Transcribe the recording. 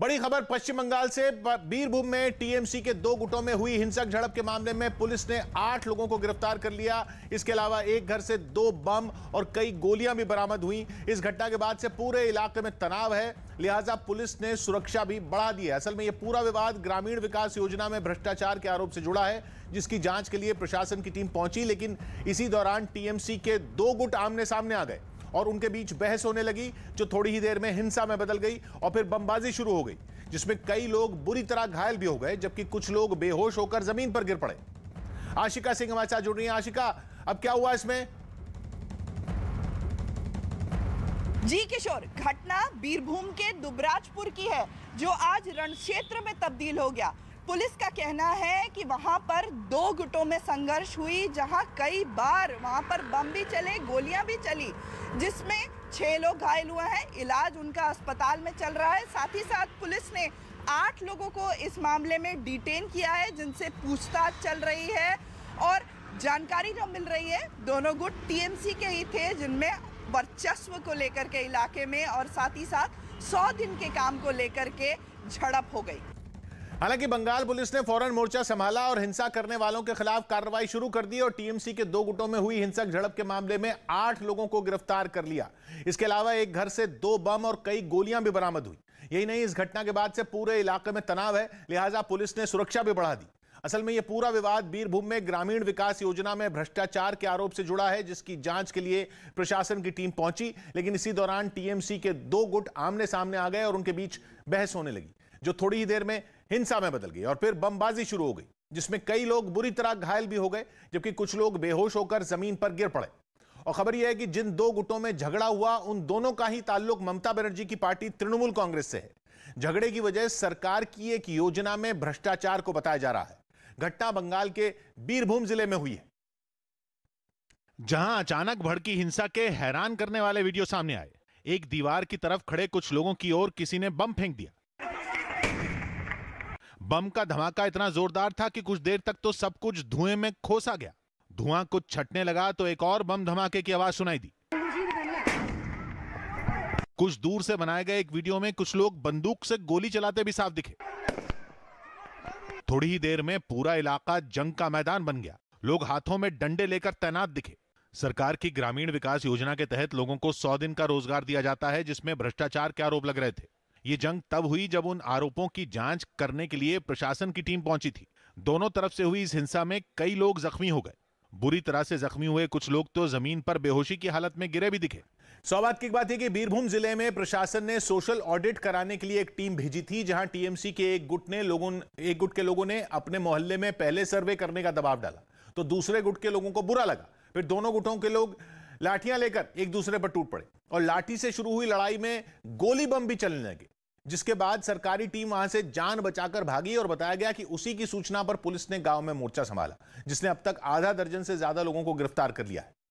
बड़ी खबर पश्चिम बंगाल से बीरभूम में टीएमसी के दो गुटों में हुई हिंसक झड़प के मामले में पुलिस ने आठ लोगों को गिरफ्तार कर लिया इसके अलावा एक घर से दो बम और कई गोलियां भी बरामद हुई इस घटना के बाद से पूरे इलाके में तनाव है लिहाजा पुलिस ने सुरक्षा भी बढ़ा दी है असल में यह पूरा विवाद ग्रामीण विकास योजना में भ्रष्टाचार के आरोप से जुड़ा है जिसकी जांच के लिए प्रशासन की टीम पहुंची लेकिन इसी दौरान टीएमसी के दो गुट आमने सामने आ गए और उनके बीच बहस होने लगी जो थोड़ी ही देर में हिंसा में बदल गई और फिर बमबाजी शुरू हो गई जिसमें कई लोग बुरी तरह घायल भी हो गए जबकि कुछ लोग बेहोश होकर जमीन पर गिर पड़े आशिका सिंह हमारे साथ जुड़ रही है आशिका अब क्या हुआ इसमें जी किशोर घटना बीरभूम के दुबराजपुर की है जो आज रणक्षेत्र में तब्दील हो गया पुलिस का कहना है कि वहाँ पर दो गुटों में संघर्ष हुई जहाँ कई बार वहाँ पर बम भी चले गोलियाँ भी चली जिसमें छः लोग घायल हुए हैं इलाज उनका अस्पताल में चल रहा है साथ ही साथ पुलिस ने आठ लोगों को इस मामले में डिटेन किया है जिनसे पूछताछ चल रही है और जानकारी जो मिल रही है दोनों गुट टीएमसी के ही थे जिनमें वर्चस्व को लेकर के इलाके में और साथ ही साथ सौ दिन के काम को लेकर के झड़प हो गई हालांकि बंगाल पुलिस ने फौरन मोर्चा संभाला और हिंसा करने वालों के खिलाफ कार्रवाई शुरू कर दी और टीएमसी के दो गुटों में हुई हिंसक झड़प के मामले में आठ लोगों को गिरफ्तार कर लिया इसके अलावा एक घर से दो बम और कई गोलियां भी बरामद हुई यही नहीं इस घटना के बाद से पूरे इलाके में तनाव है लिहाजा पुलिस ने सुरक्षा भी बढ़ा दी असल में यह पूरा विवाद बीरभूम में ग्रामीण विकास योजना में भ्रष्टाचार के आरोप से जुड़ा है जिसकी जांच के लिए प्रशासन की टीम पहुंची लेकिन इसी दौरान टीएमसी के दो गुट आमने सामने आ गए और उनके बीच बहस होने लगी जो थोड़ी ही देर में हिंसा में बदल गई और फिर बमबाजी शुरू हो गई जिसमें कई लोग बुरी तरह घायल भी हो गए जबकि कुछ लोग बेहोश होकर जमीन पर गिर पड़े और खबर यह है कि जिन दो गुटों में झगड़ा हुआ उन दोनों का ही ताल्लुक ममता बनर्जी की पार्टी तृणमूल कांग्रेस से है झगड़े की वजह सरकार की एक योजना में भ्रष्टाचार को बताया जा रहा है घटना बंगाल के बीरभूम जिले में हुई है जहां अचानक भड़की हिंसा के हैरान करने वाले वीडियो सामने आए एक दीवार की तरफ खड़े कुछ लोगों की ओर किसी ने बम फेंक दिया बम का धमाका इतना जोरदार था कि कुछ देर तक तो सब कुछ धुएं में खोसा गया धुआं कुछ छटने लगा तो एक और बम धमाके की आवाज सुनाई दी कुछ दूर से बनाए गए एक वीडियो में कुछ लोग बंदूक से गोली चलाते भी साफ दिखे थोड़ी ही देर में पूरा इलाका जंग का मैदान बन गया लोग हाथों में डंडे लेकर तैनात दिखे सरकार की ग्रामीण विकास योजना के तहत लोगों को सौ दिन का रोजगार दिया जाता है जिसमें भ्रष्टाचार के आरोप लग रहे थे ये जंग तब हुई जब उन आरोपों की जांच करने के लिए प्रशासन की टीम पहुंची थी दोनों तरफ से हुई इस हिंसा में कई लोग जख्मी हो गए बुरी तरह से जख्मी हुए कुछ लोग तो जमीन पर बेहोशी की हालत में गिरे भी दिखे सौबात की बात है कि बीरभूम जिले में प्रशासन ने सोशल ऑडिट कराने के लिए एक टीम भेजी थी जहां टीएमसी के एक गुट ने लोगों एक गुट के लोगों ने अपने मोहल्ले में पहले सर्वे करने का दबाव डाला तो दूसरे गुट के लोगों को बुरा लगा फिर दोनों गुटों के लोग लाठियां लेकर एक दूसरे पर टूट पड़े और लाठी से शुरू हुई लड़ाई में गोली बम भी चलने लगे जिसके बाद सरकारी टीम वहां से जान बचाकर भागी और बताया गया कि उसी की सूचना पर पुलिस ने गांव में मोर्चा संभाला जिसने अब तक आधा दर्जन से ज्यादा लोगों को गिरफ्तार कर लिया है